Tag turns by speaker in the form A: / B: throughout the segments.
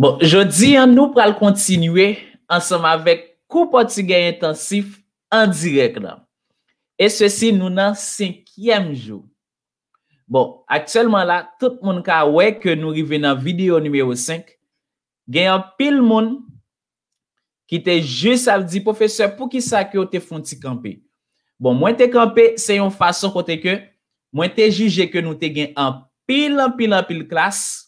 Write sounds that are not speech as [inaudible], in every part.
A: Bon, jodi an nou pral kontinue, an som avèk koupoti gen intensif an direk lan. E sèsi nou nan 5èm jou. Bon, akselman la, tout moun ka wè ke nou rive nan video nümero 5, gen an pil moun ki te jys avdi, Profesor, pou ki sa ke ou te fonti kampe? Bon, mwen te kampe, se yon fason kote ke, mwen te jyje ke nou te gen an pil an pil an pil klas,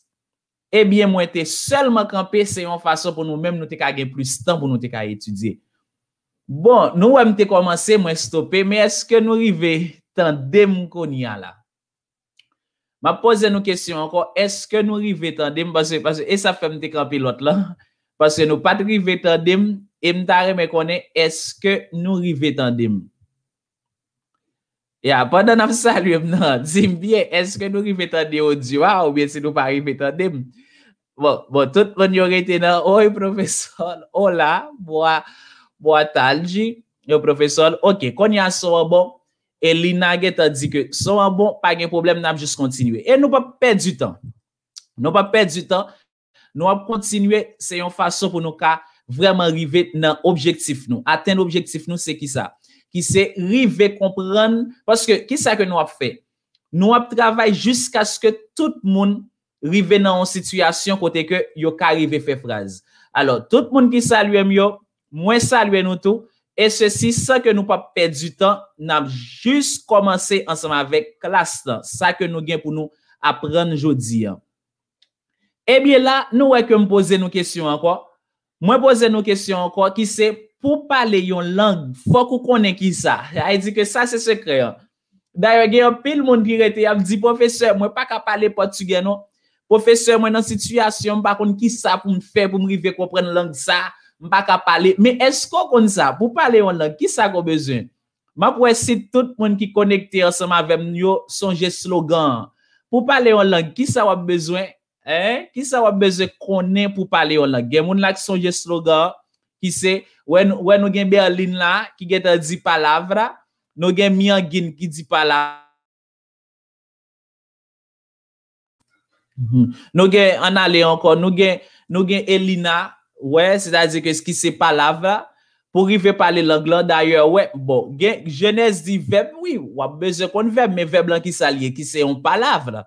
A: Ebyen eh mwen te selman kampe se yon fason pou nou menm nou te kage plus tan pou nou te kage etudye. Bon, nou wè mte komanse mwen stope, mwen eske nou rive tan dem kon ya la? Ma pose nou kesyon ankon, eske nou rive tan dem? E sa fèm te kampe lot lan, pasen nou pat rive tan dem, e mtare mwen konen eske nou rive tan dem? Ya, pandan ap salwem nan, zin biye, eske nou ripetande ou diwa ou biye se nou pa ripetande? Bon, bon, tout bon yon reyte nan, oye profesor, ola, boa, boa talji, yo profesor. Ok, kon ya soan bon, e li nage ta di ke soan bon, pa gen problem nan ap jous kontinue. E nou pa pet du tan, nou pa pet du tan, nou ap kontinue, se yon fason pou nou ka vreman rive nan objektif nou. Aten objektif nou, se ki sa? ki se rive kompran, paske ki sa ke nou ap fe? Nou ap travay jiska sko tout moun rive nan an sityasyon kote ke yo ka rive fe fraz. Alors, tout moun ki salue myo, mwen salue nou tou, e se si sa ke nou pa perdi tan, nam jis komanse ansama vek klas lan, sa ke nou gen pou nou apren jodi. E eh bie la, nou wè ke mwen pose nou kesyon anko? Mwen pose nou kesyon anko, ki se, pou pale yon lang, fok ou konen ki sa. Ay e di ke sa se sekre. Daya gen, pil moun ki rete, yav di, profese, mwen pa ka pale portugeno, profese, mwen nan situasyon, mwen pa konen ki sa, pou mwen fe, pou mwen rive kompren lang sa, mwen pa ka pale. Men esko konen sa, pou pale yon lang, ki sa kon bezwen? Ma pou esi, tout moun ki konekte, anseman vemen yo, sonje slogan. Pou pale yon lang, ki sa wap bezwen, eh, ki sa wap bezwen konen, pou pale yon lang. Gen, moun la ki Ouè nou gen be alin la ki get an di palavra, nou gen mi an gin ki di palavra. Mhm. Nou gen, an ale ankon, nou gen elina, ouè, se da zi ke skise palavra, pou rive pale langlan, daye ouè, bon, gen jenez di veb, ouè, wap bezè kon veb, men veb lan ki salye, ki se yon palavra.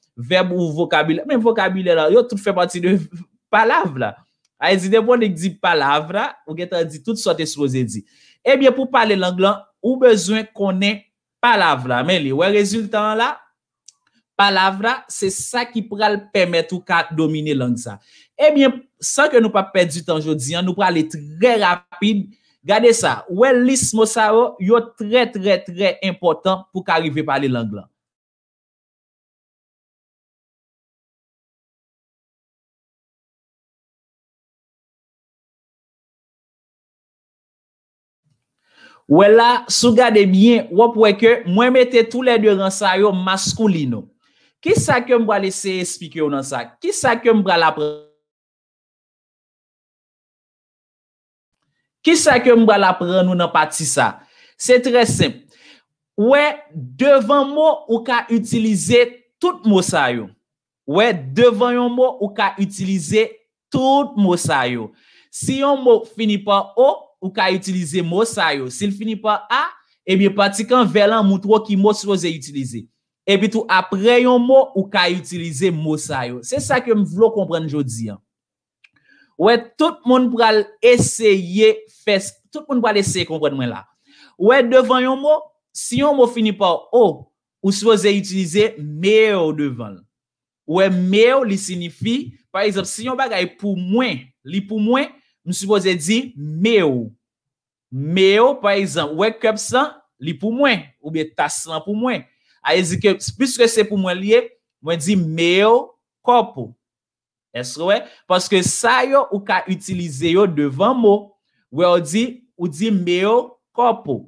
A: Vèm ou vokabile. Mèm vokabile la, yo tout fè pati de palavra. Aè zi, dèpon nèk di palavra, ou gèt an di tout sa te slo zè di. Ebyen, pou pale langlan, ou bezwen konè palavra. Mè li, wè rezultant la, palavra, se sa ki pral pèmèt ou kat domine langsa. Ebyen, san ke nou pa pèdi tan jodi an, nou pral lè trè rapide. Gade sa, wè lis mo sa o, oh, yo trè trè trè important pou k'arive pale langlan. Ouè la, sou gade mien, wop wè ke, mwen mette tout lè dè ran sa yo maskouli nou. Kis sa ke mwa lese espike yo nan sa? Kis sa ke mwa la pre? Kis sa ke mwa la pre nou nan pati sa? Se tre semp. Ouè, devan mo, ou ka utilize tout mo sa yo. Ouè, devan yon mo, ou ka utilize tout mo sa yo. Si yon mo fini pa ouk, ou ka utilize mo sa yo. Sil fini pa a, ebi eh pati kan velan moutro ki mo souze utilize. Ebi eh tou apre yon mo, ou ka utilize mo sa yo. Se sa ke m vlo komprenn jodi an. Ou e, tout moun pral eseye fes. Tout moun pral eseye komprenn mwen la. Ou e, devan yon mo, si yon mo fini pa o, ou souze utilize meyo devan. Ou e, meyo li sinifi, par exemple, si yon bagay pou mwen, li pou mwen, Mwen suppose di meyo. Meyo, par exemple, ou e kebsan, li pou mwen. Ou be taslan pou mwen. A ye zi ke, pis ke se pou mwen liye, mwen di meyo kopo. Eswe? Paske sa yo ou ka utilize yo devan mo, ou e o di, ou di meyo kopo.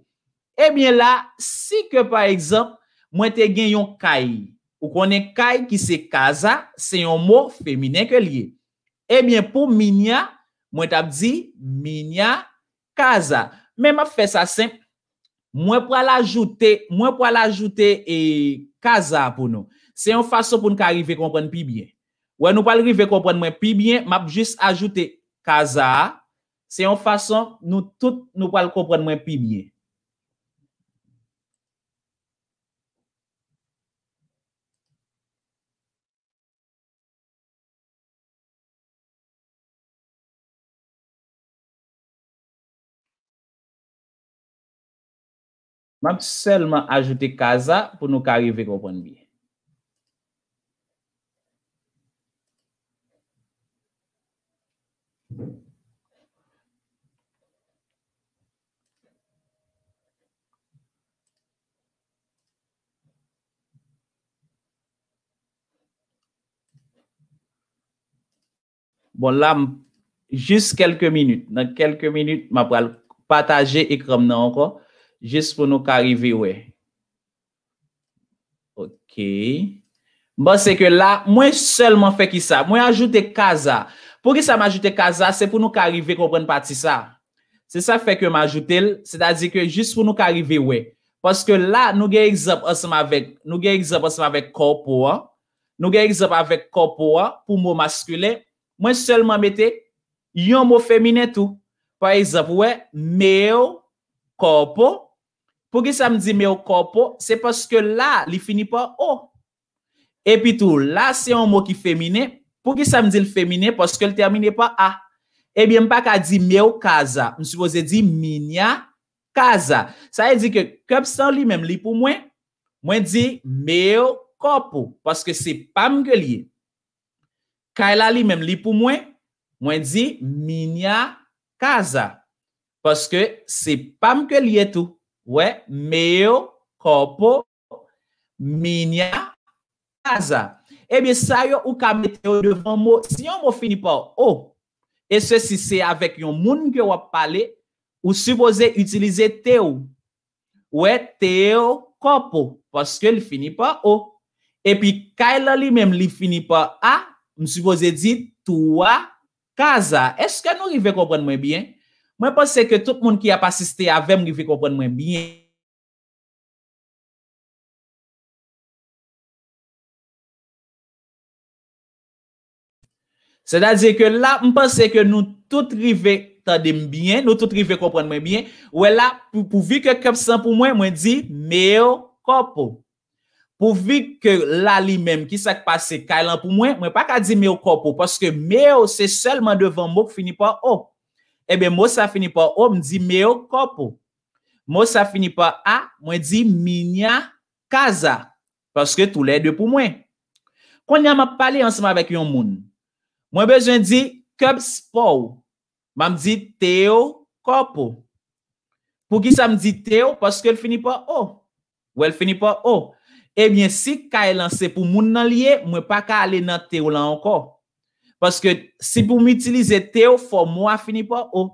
A: Ebyen eh la, si ke par exemple, mwen te gen yon kai. Ou konen kai ki se kaza, se yon mo femine ke liye. Ebyen eh pou minya... Mwen tap di, minya kaza. Men map fe sa semp, mwen pou al ajoute e, kaza pou nou. Se yon fason pou nou ka arrive kompon pi byen. Wè nou pou al arrive kompon mwen pi byen, map jis ajoute kaza. Se yon fason nou tout nou pou al kompon mwen pi byen. Mam selman ajoute kaza pou nou karivek wopon biye. Bon, la, jist kelke minute. Na kelke minute, ma pral pataje ekrom nan wakon. Jist pou nou ka rive we. Ok. Bon, se ke la, mwen sel mwen fe ki sa. Mwen ajoute kaza. Pou ki sa mwen ajoute kaza, se pou nou ka rive kompren pati sa. Se sa fe ke mwen ajoute el. Se da zi ke, jist pou nou ka rive we. Poske la, nou gen egzop osman vek. Nou gen egzop osman vek korpo a. Nou gen egzop avèk korpo a pou moun maskule. Mwen sel mwen mette yon moun femine tou. Poske la, nou gen egzop osman vek korpo a. pou ki sa m di me o kopo, se poske la li fini pa o. Epi tou, la se yon mou ki femine, pou ki sa m di l femine, poske l termine pa a. Ebyen pa ka di me o kaza, m soupoze di minya kaza. Sa e di ke kopsan li men li pou mwen, mwen di me o kopo, poske se pam ke e li. Kaila li men li pou mwen, mwen di minya kaza, poske se pam ke li etou. Ouè, meyo, kopo, minya, kaza. Ebyen, eh sa yo ou kamete yo devan mo, si yo mo finipa o. Oh, e se si se avèk yon moun ki yo wap pale, ou supoze utilize te ou. Ouè, te ou, kopo, paske li finipa o. E pi, kaila li mem li finipa a, ah, msupose di, tua, kaza. Eske nou yi ve kompren mwen byen? mwen pwese ke tout moun ki ap asiste ave, mwen rive kompon mwen byen. Se da di ke la, mwen pwese ke nou tout rive tade mbyen, nou tout rive kompon mwen byen, ou e la pou vi ke kepsan pou mwen, mwen di meyo kopo. Pou vi ke la li mem ki sak pase kailan pou mwen, mwen pa ka di meyo kopo, pwese ke meyo se selman devan mwok fini pa ok. Ebe, mou sa finipa o, m di meyo kopo. Mou sa finipa a, mwen di minya kaza. Paske tou lè dwe pou mwen. Kon yama pali ansama vek yon moun. Mwen bejwen di, kèp spou. Ma m di, teo kopo. Pou ki sa m di teo, paske l finipa o. Ou l finipa o. Ebyen, si ka e lanse pou moun nan liye, mwen pa ka ale nan teo lan anko. Paske si pou m'utilize teo, fò mò a fini pa o.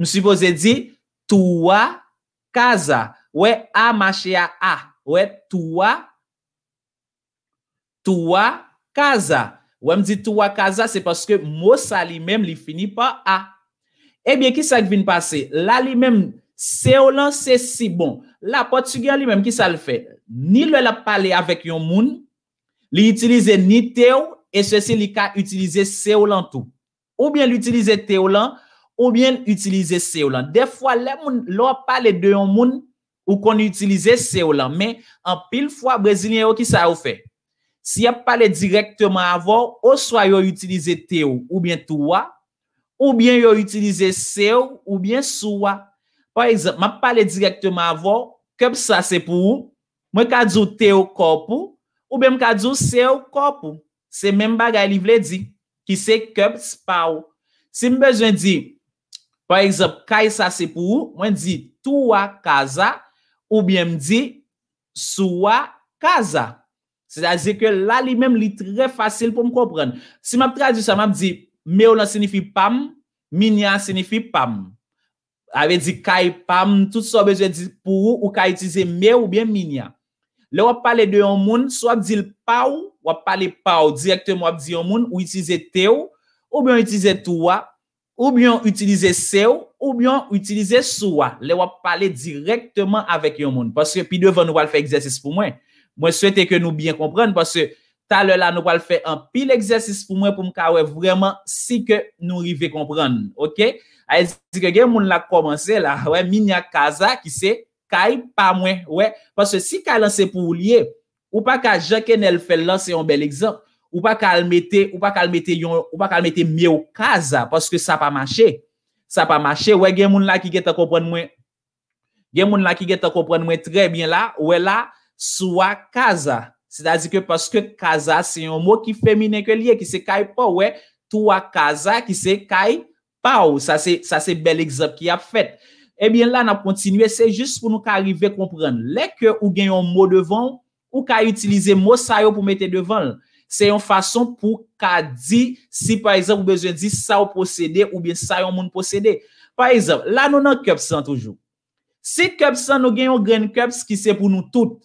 A: M'si pou zè di, tuwa kaza. Ouè, a mache a a. Ouè, tuwa, tuwa kaza. Ouè m'di tuwa kaza, se paske mò sa li mèm li fini pa a. Ebyè, ki sa gvin pase? La li mèm, seo lan se si bon. La potugyan li mèm, ki sa l'fè? Ni lè la pale avèk yon moun, li itilize ni teo, E se se li ka utilize se ou lan tou. Ou bien l'utilize te ou lan, ou bien utilize se ou lan. De fwa, lè moun lò pale de yon moun ou kon utilize se ou lan. Men, an pil fwa, Brezilyen yo ki sa ou fe. Si yon pale direktman avon, ou swa yo utilize te ou, ou bien tou wa. Ou bien yo utilize se ou, ou bien sou wa. Par exemple, ma pale direktman avon, keb sa se pou ou? Mwen ka djou te ou kop ou, ou ben mwen ka djou se ou kop ou. Se men bagay li vle di, ki se keb spaw. Si m bejwen di, par exemple, kaj sa se pou ou, mwen di tuwa kaza, ou bien m di suwa kaza. Se zazir ke la li men li tre fasil pou m kopren. Si m ap tradisyon, m ap di, me ou nan sinifi pam, minya sinifi pam. Ave di kaj pam, tout so bejwen di pou ou, ou ka itize me ou bien minya. Le wap pale de yon moun, so ap di l'pawou, wap pale pa ou direktman wap di yon moun, ou itize te ou, ou byon itize tou a, ou byon itize se ou, ou byon itize sou a. Le wap pale direktman avèk yon moun, paske pi devan nou wale fè eksersis pou mwen. Mwen souwete ke nou byen kompran, paske talè la nou wale fè an pi l'eksersis pou mwen pou mka wè vwèman si ke nou rive kompran. Ok? A zi ke gen moun la komanse la, wè, minya kaza ki se, kay pa mwen, wè, paske si kay lanse pou wou liye, Ou pa ka jake nel fel la, se yon bel ekzop. Ou pa kalmete, ou pa kalmete yon, ou pa kalmete mè ou kaza. Paske sa pa manche. Sa pa manche. Ou e gen moun la ki geta kompren mwen, gen moun la ki geta kompren mwen tre, e bin la, ou e la, sou a kaza. Se dazi ke paske kaza se yon mou ki femine ke liye, ki se kay pa ou e, tou a kaza ki se kay pa ou. Sa se, sa se bel ekzop ki ap fet. E eh bin la nap kontinue, se jist pou nou ka arrive kompren. Lè ke ou gen yon mou devan ou, Ou ka yu itilize mo sayo pou mette devan l. Se yon fason pou ka di si par exemple ou bezwen di sa ou posede ou bien sa yon moun posede. Par exemple, la nou nan kepsan toujou. Si kepsan nou gen yon gen keps ki se pou nou tout.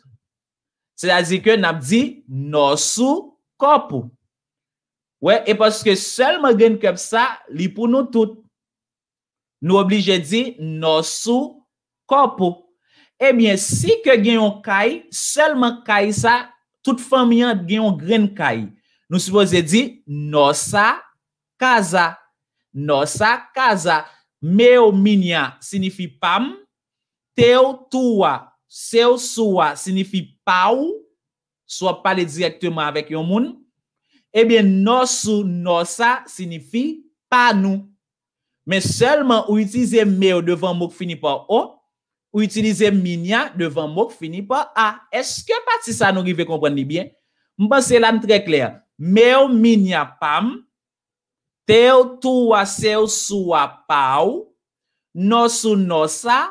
A: Se la zi ke nap di nosu kopou. Ouè, e paske selman gen kepsa li pou nou tout. Nou oblije di nosu kopou. Ebyen, eh si ke genyon kai, selman kai sa, tout fami yan genyon gren kai. Nou suppose di, nosa kaza. Nosa kaza. Meo minyan, sinifi pam, teo tua, seo sua, sinifi pau, so pa le direktman avek yon moun. Ebyen, eh nosu, nosa, sinifi panu. Men selman ou itize meo devan mouk finipan o, Ou itilize minya devan mouk finipa a. Eske pati sa nou rive kompren ni bien? Mwen pense lan tre kler. Me ou minya pam, te ou tou a se ou sou a pa ou, nou sou nou sa,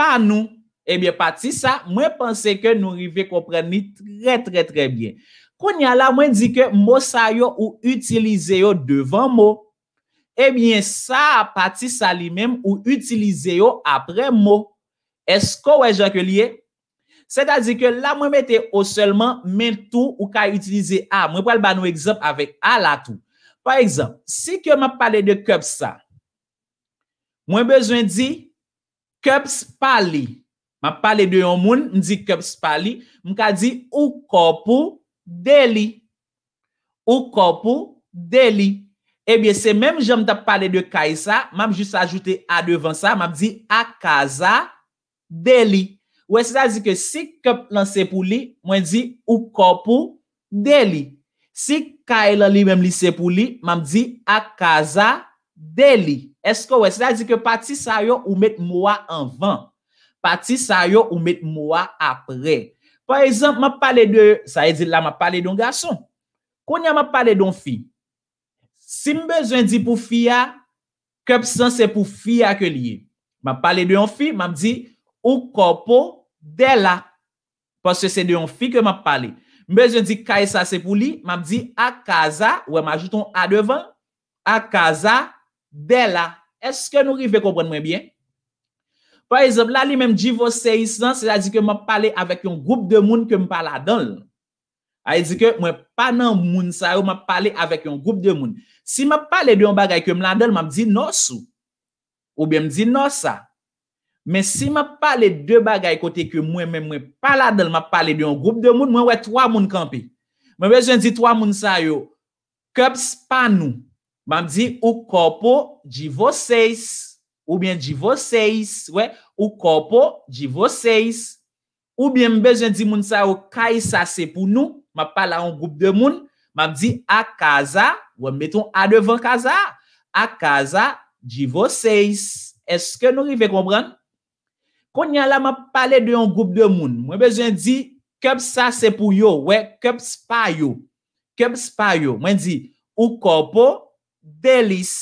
A: pa nou. Ebyen pati sa, mwen pense ke nou rive kompren ni tre tre tre bien. Konya la, mwen di ke mou sa yo ou itilize yo devan mouk. Ebyen sa pati sa li menm ou itilize yo apre mouk. Esko wè jan ke liye? Se ta di ke la mwen mette ou selman men tou ou ka itilize a. Mwen pou al ban nou ekzamp avèk a la tou. Par ekzamp, si ke mwen pale de kèps sa, mwen bezwen di kèps pali. Mwen pale de yon moun, mwen di kèps pali. Mwen ka di ou kopou deli. Ou kopou deli. Ebyen se mwen jom ta pale de kèps sa, mwen jist ajoute a devan sa. Mwen di a kèps sa. Deli. Ou es la zi ke si kep nan sepou li, mwen zi, ou kopou, deli. Si kaelan li, mwen li sepou li, mwen zi, akaza, deli. Esko ou es la zi ke pati sa yo ou met mwa anvan. Pati sa yo ou met mwa apre. Par exemple, mwen pale de, sa ye zi la mwen pale don gason, konye mwen pale don fi. Si mbezen zi pou fi ya, kep san se pou fi ya ke liye. Mwen pale de yon fi, mwen zi, Ou kopo dela. Paske se de yon fi ke m ap pale. Mbe je di kaj sa se pou li, m ap di akaza, ou m ajoute yon adevan, akaza dela. Eske nou ri ve kompren mwen bien? Par exemple, la li menm jivo se yis nan, se la di ke m ap pale avek yon goup de moun ke m pale adol. A yi di ke mwen panan moun sa, ou m ap pale avek yon goup de moun. Si m ap pale de yon bagay ke m la adol, m ap di nosou. Ou bi m di nosa. Men si mwen pale de bagay kote ki mwen mwen mwen pala del, mwen pale de yon group de moun, mwen wè 3 moun kampe. Mwen bezwen di 3 moun sa yo, cups pa nou. Mwen mzi, ou kopo, jivo 6. Ou bien jivo 6, wè, ou kopo, jivo 6. Ou bien bezwen di moun sa yo, kaj sa se pou nou, mwen pale a yon group de moun, mwen mzi, a kaza, wè mwen beton a devan kaza, a kaza, jivo 6. Eske nou rive kompran? Kon nyan la ma pale de yon goup de moun. Mwen bejwen di, keb sa se pou yo, wey, keb spa yo. Keb spa yo. Mwen di, ou kopo, delis.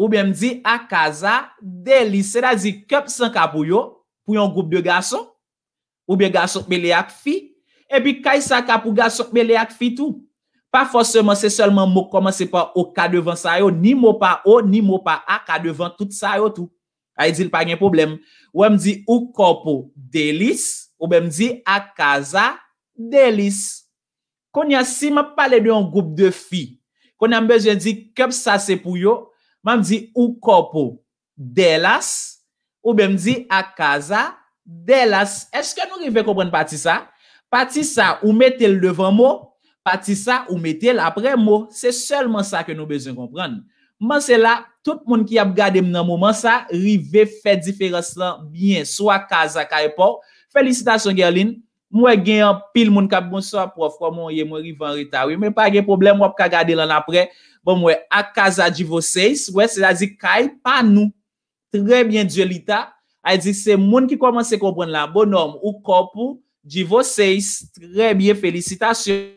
A: Ou be mdi, akaza, delis. Se da di, keb sa ka pou yo, pou yon goup de gason. Ou be gason kbele ak fi. E pi kaysa ka pou gason kbele ak fi tou. Pa fos seman se seman mou koman seman ou ka devan sa yo, ni mou pa ou, ni mou pa a, ka devan tout sa yo tou. Ayidil pa gen problem, wèm di, ou kopo delis, ou bèm di, akaza delis. Konya si mè pale de yon goup de fi, konya mbejen di, kem sa se pou yo, mèm di, ou kopo delas, ou bèm di, akaza delas. Eske nou rive kompren patisa? Patisa ou metel devan mo, patisa ou metel apre mo, se selman sa ke nou bejen komprenn. Mwen se la, tout moun ki ap gade mnen mou, mwen sa, rive fè diférense lan, byen, swa kaza ka epò. Felicitasyon, gerlin. Mwen gen yon pil moun kap moun swa prof, kwa moun ye mwen rive an rita. Mwen pa gen problem wop ka gade lan apre. Bon mwen, ak kaza di vosey, wè, se la zi, kay pa nou. Trè byen, diolita. A zi, se moun ki komanse kompren lan, bon om, ou kopou, di vosey, trè byen, felicitasyon.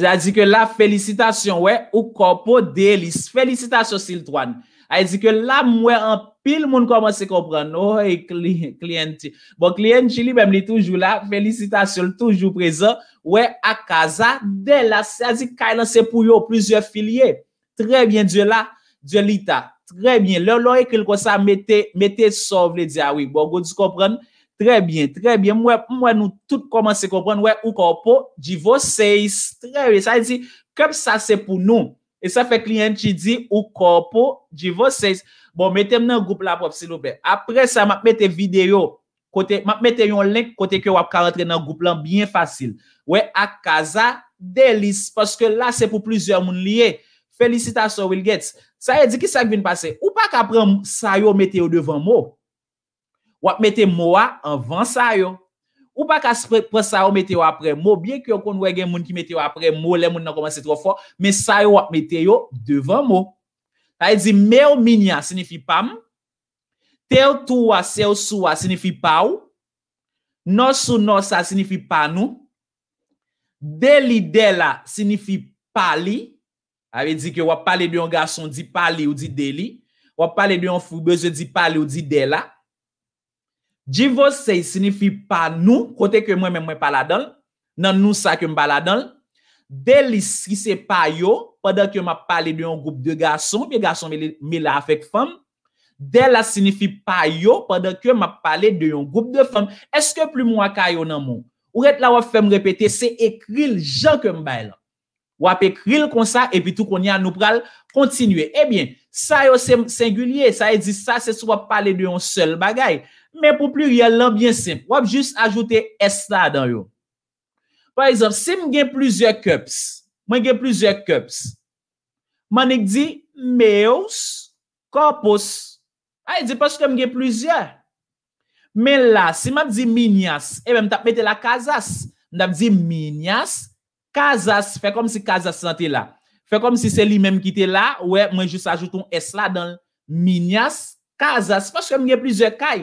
A: Oh, bon, Jè a di ke la felicitasyon, wè, ou kopo delis. Felicitasyon s'il toan. A di ke la mwè an pil moun koman se kompran. Oye, klienti. Bon, klienti li mwen li toujou la. Felicitasyon, toujou prezant. Wè, akaza, delas. A di kailan se pou yo, plizye filye. Trè bien, di la, di lita. Trè bien, lò lò e kel kosa mette sov le di awi. Bon, go di kompran. Tre bien, tre bien, mwen nou tout komanse kompon, mwen ou korpo di voseis. Tre bien, sa e di, kem sa se pou nou? E sa fe klienti di, ou korpo di voseis. Bon, metem nan goup la pop si loupè. Apre sa, map metem video, map metem yon link kote ke wap ka rentre nan goup lan, byen fasil. We, ak kaza, delis, paske la se pou plizye moun liye. Felicitasyon, Wilgetz. Sa e di, ki sa gvin pase? Ou pa ka pran sa yo mete yo devan mou? wap mette mwa anvan sa yo. Ou pa ka pre sa yo mette yo apre mwo, bie ki yo kon we gen moun ki mette yo apre mwo, le moun nan koman se tro fwo, men sa yo wap mette yo devan mwo. A e di, me o minya sinifi pam, te o tou a, se o sou a, sinifi pau, nos ou nos a, sinifi panou, deli dela sinifi pali, a e di ki wap pale diyon gason di pali ou di deli, wap pale diyon fubeze di pali ou di dela, Divo se yi sinifi pa nou, kote ke mwen men mwen pala don, nan nou sa ke mba la don. De li si se pa yo, padan ke mwa pale de yon goup de gason, pi gason me la afek fam. De la sinifi pa yo, padan ke mwa pale de yon goup de fam. Eske plu mwa kayo nan moun? Ou et la wap fem repete, se ekril jan ke mba e la. Wap ekril kon sa, epi tou kon yan nou pral kontinue. Ebyen. Sa yo sengulye, sa e di sa se sou wap pale de yon sel bagay. Men pou pli yon lan bien simple, wap jist ajoute esta dan yo. Par exemple, se m gen plizye cups, mwen gen plizye cups, man ek di meyous, kopous, a e di paske m gen plizye. Men la, se m ap di minyas, e m tap mette la kazas, m tap di minyas, kazas, fe kom si kazas nante la. Fè kom si se li menm ki te la, wè, mwen just ajout un S la dan minyas kazas. Fòske mwen gen plizye kaj.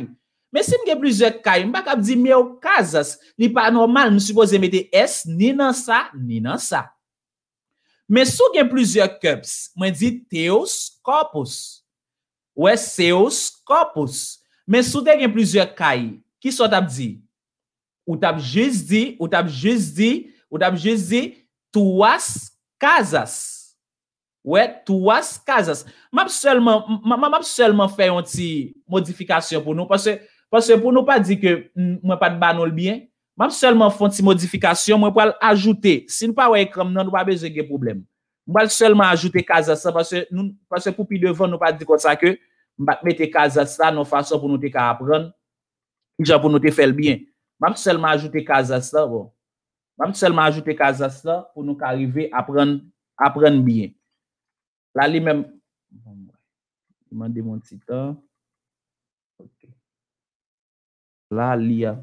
A: Men si mwen gen plizye kaj, mwen pa kap di miyo kazas. Ni pa anormal, mwen supose mette S ni nan sa, ni nan sa. Men sou gen plizye kaps, mwen di teos kopos. Wè, seos kopos. Men sou de gen plizye kaj, ki sou tap di? Ou tap jiz di, ou tap jiz di, ou tap jiz di, tuas kazas. Ouè, tou waz kazas. Mab selman fè yon ti modifikasyon pou nou, pasè pou nou pa di ke mwen pat banol bien, mab selman fè yon ti modifikasyon, mwen pou al ajoute, si nou pa wè yon kram nan, nou pa bezè gen problem. Mab selman ajoute kazas la, pasè koupi devan nou pa di konsa ke, mbat mette kazas la, nou fason pou nou te ka apren, mja pou nou te fèl bien. Mab selman ajoute kazas la, bon. mab selman ajoute kazas la, pou nou ka arrive apren bien. La li men... Bon, Mande moun sitan. La li ya.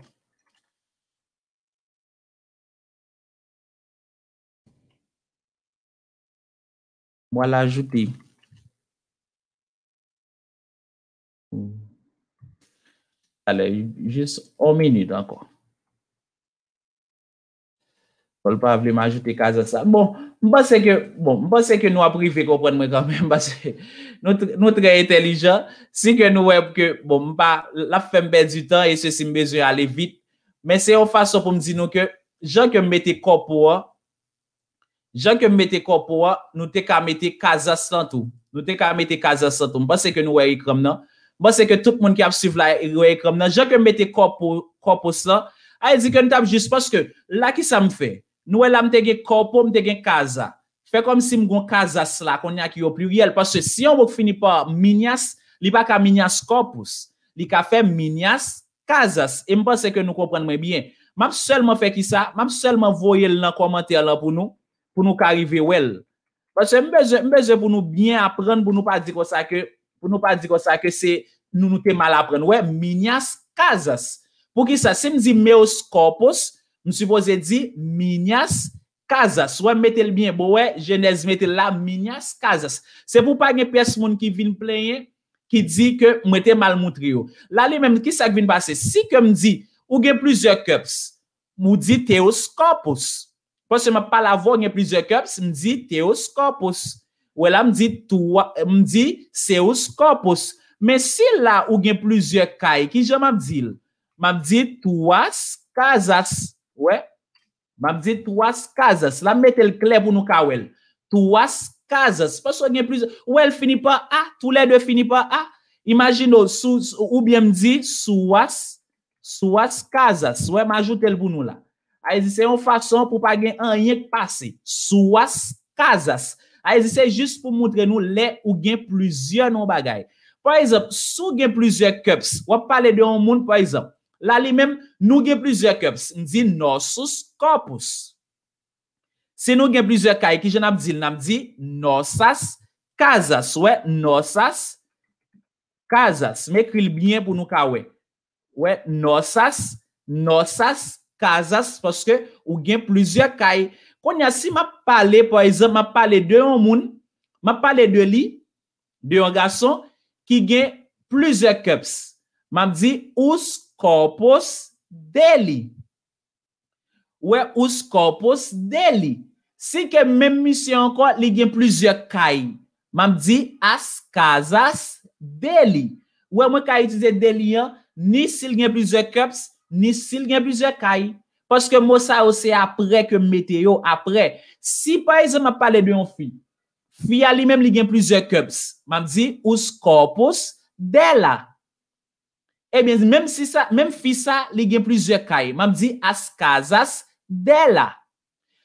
A: Mwa la ajouti. Ale, jes o meni d'ankon. Pol pa vleman ajoute kazasan. Bon, mba se ke nou aprive, kompon mwen kamen, mba se nou tre entelijan, se ke nou wèp ke, bon, mba, bon, la fèm ben du tan, e se si mbezou yon ale vit, men se yon fason pou mdi nou ke, jan ke mwete kop wè, jan ke mwete kop wè, nou te ka mwete kazasan tou, nou te ka mwete kazasan tou, mba se ke nou wè yi kram nan, mba se ke tout moun ki ap siv la yi wè yi kram nan, jan ke mwete kop wè yi kram nan, a yi di ke nou tap jist, paske la ki sa mwè fe, Nou wè la mte gen kopo, mte gen kaza. Fè kom si mgon kazas la kon yon ki yo pli wè l. Pasè si yon wè finipa minyas, li pa ka minyas kopos. Li ka fè minyas kazas. E mpase ke nou kompren mwen byen. Mam selman fè ki sa, mam selman voye l nan komantè la pou nou. Pou nou ka rive wè l. Pasè mbeje pou nou byen apren pou nou pa di ko sa ke. Pou nou pa di ko sa ke se nou nou te mal apren. Wè, minyas kazas. Pou ki sa, si mzi me os kopos... M si voze di minas kazas. Ou e metel miye, bo we, jenèz metel la minas kazas. Se pou pa gen pes moun ki vin plenye, ki di ke mwete mal moutri yo. La li men, ki sak vin base? Si ke m di, ou gen plizye keps, m w di teoskopos. Po se m pala vo gen plizye keps, m di teoskopos. Ou e la m di, seoskopos. Me si la ou gen plizye kay, ki je m ap dil? M ap dil tuas kazas. Ouè, mam di tu as kazas. La mette l klep ou nou ka ouèl. Tu as kazas. Ouèl fini pa a, tou ledwe fini pa a. Imagino, ou bèm di, su as kazas. Ouè, majoute l pou nou la. Aizise yon fason pou pa gen an yon kpase. Su as kazas. Aizise jist pou mountre nou le ou gen pluzye nou bagay. Po aizap, sou gen pluzye keps, wap pale de yon moun po aizap. La li menm nou gen plizye keps. Ndi norsus korpus. Se nou gen plizye kay ki jen ap zil nam di norsas kazas. Ouwe, norsas kazas. Mek wili bine pou nou ka ouwe. Ouwe, norsas kazas. Poske ou gen plizye kay. Kon yasi ma pale, po ezen, ma pale de yon moun. Ma pale de li, de yon gason, ki gen plizye keps. Mam di ous korpus. Korpos, deli. Ouè, ou s'korpos, deli. Si ke mèm misi anko, li gen plizye kayi. Mèm di, as kazas, deli. Ouè, mèm kayi dize deli an, ni sil gen plizye keps, ni sil gen plizye kayi. Poske mò sa ose apre ke meteyo apre. Si pa e zè mèm pale de yon fi, fi a li mèm li gen plizye keps. Mèm di, ou s'korpos, deli. Mèm eh fisa li gen plizye kay, mèm di as kazas dela.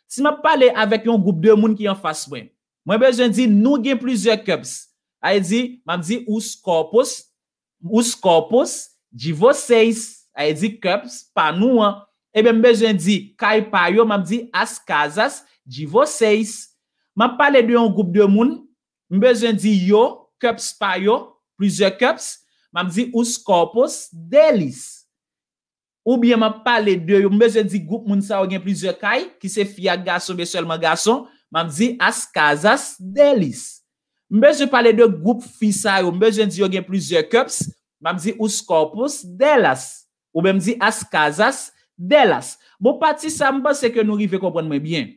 A: Si mèm pale avèk yon goup de moun ki yon fase mwen, mèm bejen di nou gen plizye keps. Aye di, mèm di, ou skopos, ou skopos, di voseis, aye di keps, pa nou an. E mèm bejen di, kay pa yo, mèm di, as kazas, di voseis. Mèm pale di yon goup de moun, mèm bejen di yo, keps pa yo, plizye keps. Mam zi, ou skopos delis. Ou bye man pale de yo, mbeje di goup mounsa o gen plizye kay, ki se fya gason, besel man gason, mam zi, as kazas delis. Mbeje pale de yo, goup fisay, ou mbeje di yo gen plizye kops, mam zi, ou skopos delas. Ou bye mzi, as kazas delas. Mbo pati sa mba se ke nou rife kompon mwen byen.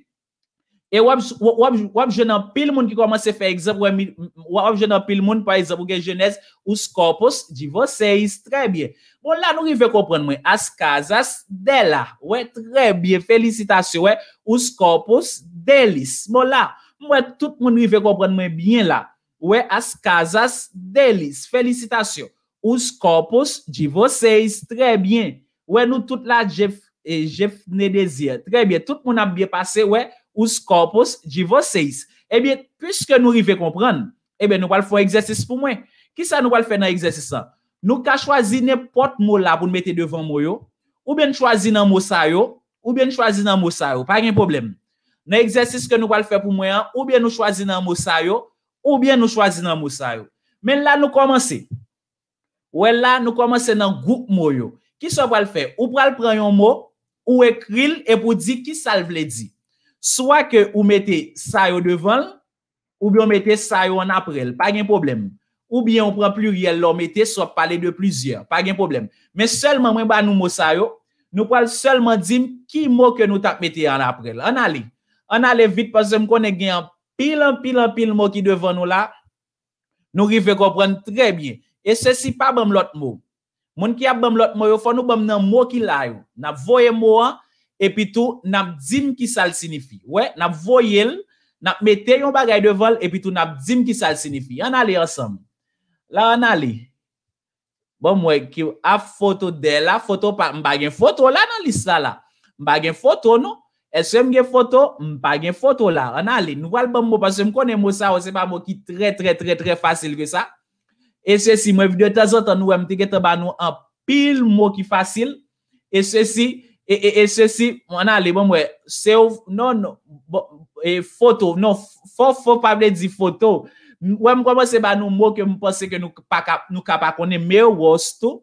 A: E wap jenan pil moun ki koman se fè ekzab, wap jenan pil moun pa ekzab ou gen jenèz, ou skopos di vòsèz, trè bie. Bon, la nou rive kopren mwen, as kazas de la, wè, trè bie, felicitasyon, wè, ou skopos de lis. Bon, la, nou wè, tout moun rive kopren mwen bie la, wè, as kazas de lis, felicitasyon, ou skopos di vòsèz, trè bie. Wè, nou tout la jef, eh, jef ne dezir, trè bie, tout moun ap biye pase, wè, ou skopos di voseis. Ebyen, eh pwiske nou rive kompran, ebyen eh nou wale fwen egzesis pou mwen. Ki sa nou wale fwen nan egzesis sa? Nou ka chwazi ne pot mou la pou nou mette devan mou yo, ou bien nou chwazi nan mou sa yo, ou bien nou chwazi nan mou sa yo, pa gen problem. Nan egzesis ke nou wale fwen pou mwen, ou bien nou chwazi nan mou sa yo, ou bien nou chwazi nan mou sa yo. Men la nou komanse. Ou en la nou komanse nan goup mou yo. Ki sa wale fwen? Ou pral pran yon mou, ou ekril, epou di ki sal vle di. Soa ke ou mette sayo devan, ou bi an mette sayo an aprel, pa gen problem. Ou bi an ou pran pluriel lò mette, so pale de plizye, pa gen problem. Men selman mwen ban nou mò sayo, nou pal selman zim ki mò ke nou tak mette an aprel. An ale. An ale vit pasem konen gen pil an pil an pil mò ki devan nou la, nou rive kompran tre bie. E se si pa bèm lot mò. Moun ki ap bèm lot mò yo, fò nou bèm nan mò ki layo. Na voye mò an, epi tou nab dzim ki sal sinifi. Wè, nab voyel, nab meteyon bagay devol, epi tou nab dzim ki sal sinifi. Anali ansem. La anali. Bon mwen, ki a foto de la, foto pa, m bagen foto la nan lis la la. M bagen foto nou. SM gen foto, m bagen foto la. Anali. Nou wal bon mwen, pasè m konen mwen sa, ou se pa mwen ki tre tre tre tre fasil ge sa. E se si mwen videotazotan, nou m tegete ba nou an pil mwen ki fasil. E se si... E, e, e se si, an ale, bon mwen, se ou, non, non e foto, non, fo fo pa ble di foto, mwen mwen kwa mwen se ba nou mwen ke mwen pwese ke nou kapakone, me ou wosto,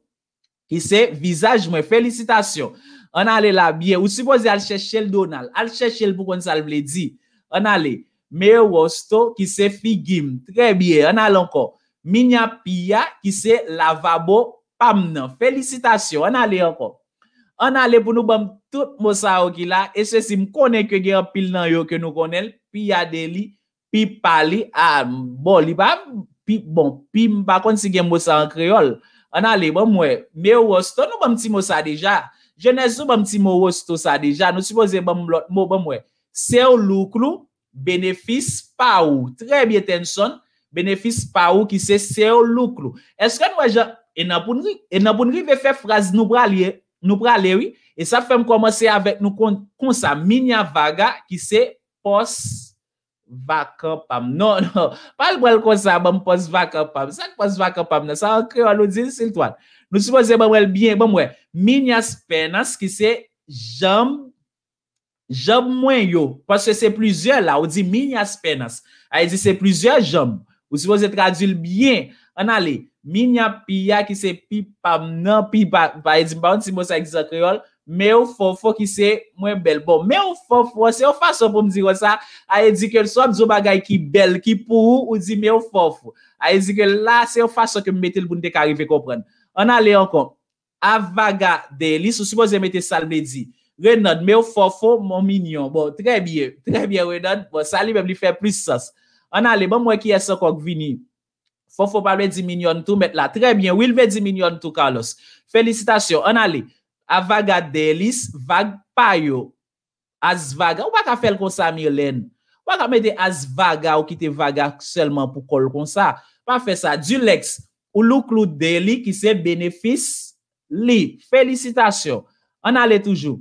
A: ki se, vizaj mwen, felicitasyon. An ale la, bie, ou si poze al chèchèl donal, al chèchèl pou kon sal ble di, an ale, me ou wosto, ki se figim, tre bie, an ale anko, minya pya, ki se lavabo, pam nan, felicitasyon, an ale anko. an ale pou nou bam tout mousa ou ki la, e se si m konen ke gen apil nan yo ke nou konen, pi yade li, pi pali, a, bon, li ba, pi, bon, pi m bakon si gen mousa an kreol, an ale, bam bon, we, me ou wos to nou bam ti mousa deja, jenè sou bam ti mou wos to sa deja, nou si posey bam lot, mou bam bon, we, se ou luklu, benefis pa ou, tre bie ten son, benefis pa ou ki se se ou luklu, eske nou aje, e nabounri, e nabounri ve fe fraz nou bra li e, Nou pralewi, e sa fèm komanse avèk nou konsa, minya vaga ki se pos vakapam. Non, non, pal wèl konsa, bèm pos vakapam. Sak pos vakapam nan, sa an kre wèl ou dizil toan. Nou siwazè bèm wèl byen, bèm wè, minyas penas ki se jom, jom mwen yo. Pas se se plizye la, ou di minyas penas. Ay e di se plizye jom. Ou siwazè tradil byen, An ale, minya piya ki se pi pam nan, pi ba, ba, e di mba an si mbosa egzantriol, me ou fofo ki se mwen bel. Bon, me ou fofo, se yo faso pou mdigo sa, a e di ke l sop zou bagay ki bel, ki pou ou, ou di me ou fofo. A e di ke la, se yo faso ke mbete l bun de kari ve kompren. An ale ankon, avaga delis, ou si mbose mwete salme di, renan, me ou fofo, mwen minyon. Bon, tre bie, tre bie renan, bon, sali mwen li fe plis sos. An ale, bon mwen ki esokon kvini, Fofo pa ve di minyon tou met la. Trebyen, wil ve di minyon tou kalos. Felicitasyon, an ali. A vaga delis, vaga payo. Az vaga. Ou baka fel kon sa mi elen? Ou baka me de az vaga ou kite vaga selman pou kol kon sa? Pa fe sa. Dileks, ou luklu deli ki se benefis li. Felicitasyon, an ali toujou.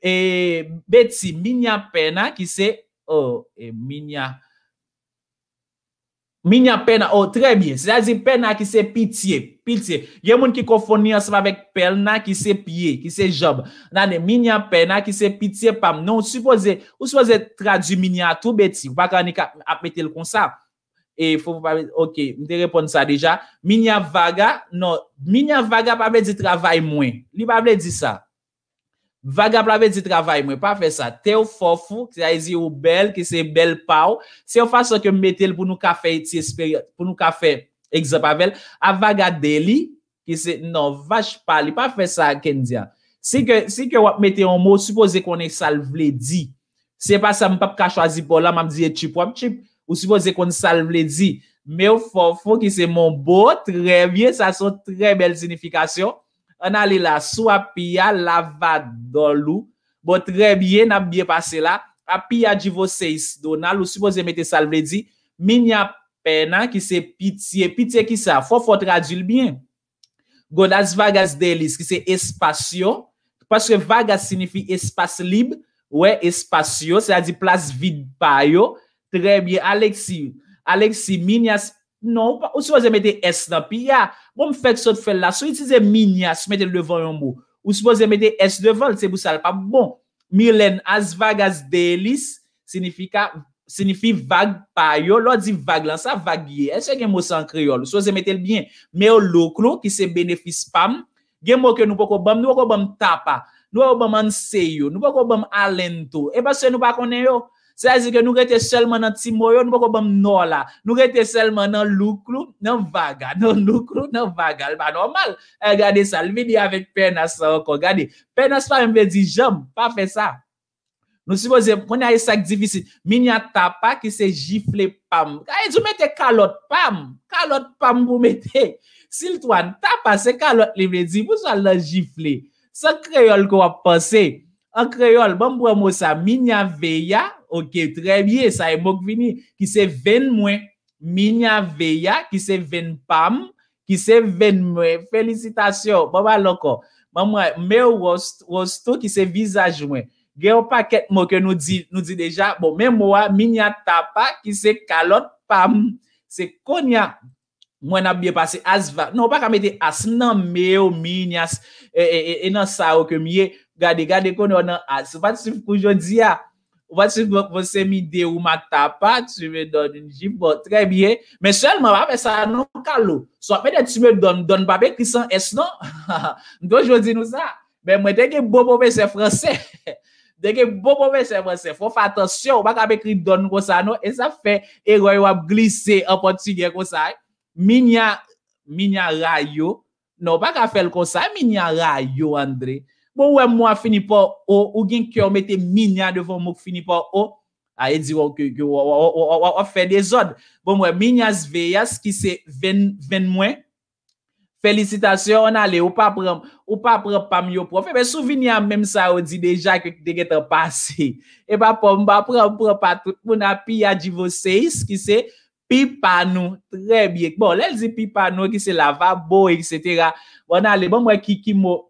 A: E Beti, minya pena ki se... Oh, e minya... Minya pena, oh, tre bie, se la zi pena ki se pitiye, pitiye, gen moun ki konfoni an se pa vek pena ki se pitiye, ki se job, nan de, minya pena ki se pitiye pam, nou, si foze, ou si foze tradu minya tou beti, wak an ni apete l kon sa, e, fwo pou pa, ok, mte repon sa deja, minya vaga, nou, minya vaga pa vle di travay mwen, li pa vle di sa. Vaga prave di travay mwen, pa fe sa. Te ou fofou, ki a yi zi ou bel, ki se bel pa ou. Se ou fasa ke metel pou nou ka fe eksepavel, a vaga deli, ki se nan vache pali, pa fe sa ken dia. Se ke wap metel ou mou, suppose konen sal vle di. Se pa sa mpap ka chwazi pou la, mam diye chip wap chip. Ou suppose konen sal vle di. Me ou fofou, ki se moun bo, tre vie, sa son tre bel zinifikasyon. An alila, sou apia lavadolou. Bo, tre bie, nan biye pase la. Apia di vose is donalou. Si pou zemete salvedi, minya pena ki se pitiye. Pitiye ki sa? Fofot radil bien. Godas vagas delis ki se espasyon. Paske vagas sinifi espasyon. Espasyon libe, we espasyon. Se a di plas vidbayo. Tre bie, Alexi. Alexi, minya... Non, ou si pou zemete esna piya. Ou m fèk sot fèl la, sou itizè minya, sou metèl devan yon mou. Ou soubo zè metèl es devan, se bousal pa, bon. Milen as vag as delis, signifi vag pa yo, lo di vag lan, sa vag ye. E se gen mou san kriol, ou soubo zè metèl bien. Me yo loklo, ki se benefis pam, gen mou ke nou poko bam, nou poko bam tapa, nou poko bam ansè yo, nou poko bam alento. E eh ba se nou bakonè yo. Se eh, a zi ke nou rete selman nan timoyon, nou rete selman nan luklou, nan vaga, nan luklou, nan vaga. Lpa normal. E gade sa, lvidi avek penas sa okon. Gade, penas pa mwen vezi jom, pa fe sa. Nou si boze, mwen a yi sak divisi, minya tapa ki se jifle pam. E jou mette kalot pam, kalot pam pou mette. Sil to an, tapa se kalot, mwen vezi, pou sa la jifle. Se kreyol kwa pase, an kreyol, mwen mwen mwosa, mwen mwen mwen mwen mwen mwen mwen mwen mwen mwen mwen mwen mwen mwen mwen mwen mwen mwen Ok, trebiye, sa e mok vini. Ki se ven mwen, mi nya veya, ki se ven pam, ki se ven mwen. Felicitasyon, baba loko. Mwen mwen, me ou rosto ki se vizaj mwen. Ge ou pa ket mwen ke nou di, nou di deja, mwen bon, mwen, mi nya tapa, ki se kalot pam, se kon ya, mwen ap biye pase asvan. Non pa kamete as nan me ou mi, ni as enan e, e, e sa ou ke miye, gade gade kon yo nan asvan, si poujondi ya, Ou vat si vok vose mi de ou matapa, tu me don ninjibot. Tre bie, men selman wap e sa anon kalou. So apen de tu me don, don pape krisan esnon? Ndou [laughs] jodi nou sa? Men mwen deke bo bobe se franse. [laughs] Deke bo bobe se franse. Fon fa atensyon, wap kape kri don kon sa anon. E sa fe, e roy wap glise apon tige kon sa. Min ya, min ya rayo. Non wap ka fel kon sa, min ya rayo André. pou wè mwen finipò o, ou gen kyo mette minyan devon mwen finipò o, a ye diwò ki wò fè desod. Bon mwen, minyas veyas ki se ven mwen, felicitasyon, ou nale ou pa prèpam yo profe, ou mwen souvinyan mèm sa ou di deja ki te gete pasi. E pa pom, mwen prèpam prèpam pou nan piya di vò seyis ki se pi panou, trè bie. Bon, lèl zi pi panou ki se lava bo, et cetera, ou bon, nale, bon mwen ki ki mwen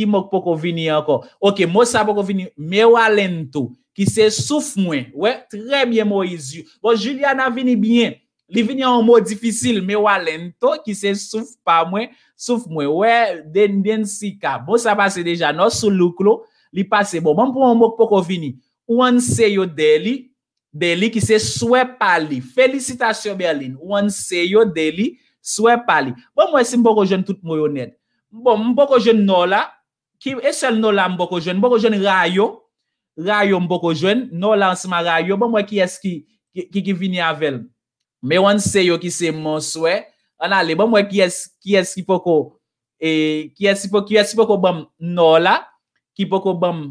A: ki mok poko vini anko. Ok, mou sa poko vini, me walen to, ki se souf mwen, wè, tre mwen mou izi. Bon, Juliana vini bien, li vini an mou mou difisil, me walen to, ki se souf pa mwen, souf mwen, wè, den den si ka. Bon, sa pase deja, nou sou luk lo, li pase, bon, moun pou mou mok poko vini, ouan se yo deli, deli, ki se souwe pali. Felicitasyon Berlin, ouan se yo deli, souwe pali. Bon, moun se mpoko jen tout mou yonet. Bon, m ki e sel nou la m boko jwen, m boko jwen rayo, rayo m boko jwen, nou la anseman rayo, bon mwen ki es ki, ki ki vini avel, me wan se yo ki se monswe, anale, bon mwen ki es, ki es ki foko, e, ki es ki foko bom nou la, ki foko bom,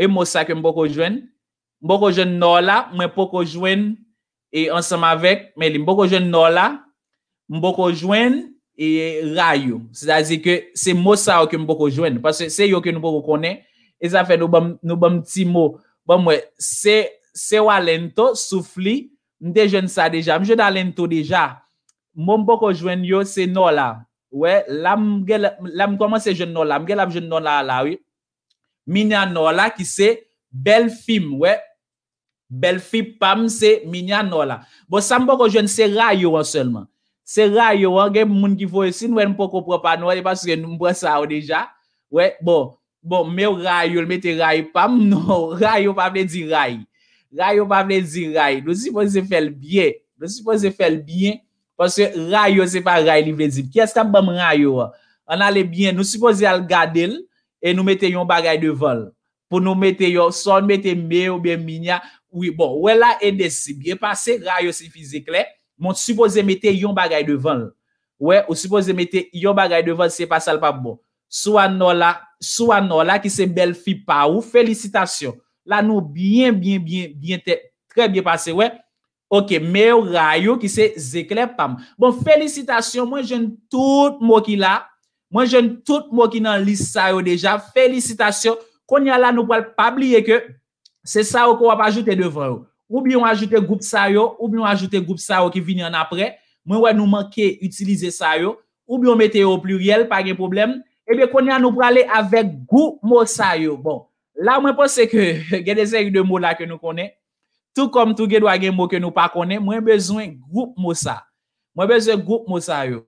A: e m mousa ke m boko jwen, m boko jwen nou la, m mwen poko jwen, e anseman vek, me li m boko jwen nou la, m boko jwen, e rayou, se da zi ke se mou sa ou ke m boko jwen, pas se se yo ke nou boko konen, e zan fe nou nou bon mti mou, bon mwen se sewa lento, soufli m de jen sa deja, m jen alento deja, m m boko jwen yo se nola, wè la m gè la, la m koman se jen nola la m gè la m jen nola la wè minya nola ki se belfim, wè belfim pam se minya nola bo sa m boko jwen se rayou an selman Se ray yo, an gen moun ki fo esi, nou en mpoko pro pa nou, an gen mpoko sa ou deja. Ouè, bon, bon, mè ou ray yo, mè te ray pa mnou, ray yo pa mè di ray. Ray yo pa mè di ray, nou si pwese fèl byè, nou si pwese fèl byè, pwese ray yo se pa ray li vèzib. Kèst an bèm ray yo, an ale byè, nou si pwese al gade el, e nou mète yon bagay de vol, pou nou mète yon son, mète mè ou mè minya. Ouè, bon, ouè la e desib, gen pase ray yo se fizikle, Mwen sipoze mette yon bagay devan. Ou sipoze mette yon bagay devan se pasal pa bon. Sou anon la, sou anon la ki se bel fi pa ou, felicitasyon. La nou bien, bien, bien, bien te, tre bien pase, ouè. Ok, me ou rayou ki se zeklep pa mwen. Bon, felicitasyon, mwen jen tout mou ki la. Mwen jen tout mou ki nan lis sa yo deja. Felicitasyon, kon yon la nou pal pabliye ke. Se sa ou ko wap ajoute devan ou. Ou bi yon ajoute goup sa yo, ou bi yon ajoute goup sa yo ki vin yon apre, mwen wè nou manke utilize sa yo, ou bi yon mette yo pluriel, pa gen problem, ebe eh konye an nou prale avek goup mo sa yo. Bon, la mwen pense ke [laughs] gen dese yon de mou la ke nou konen, tou kom tou gen wage mou ke nou pa konen, mwen bezwen goup mo sa, mwen bezwen goup mo sa yo.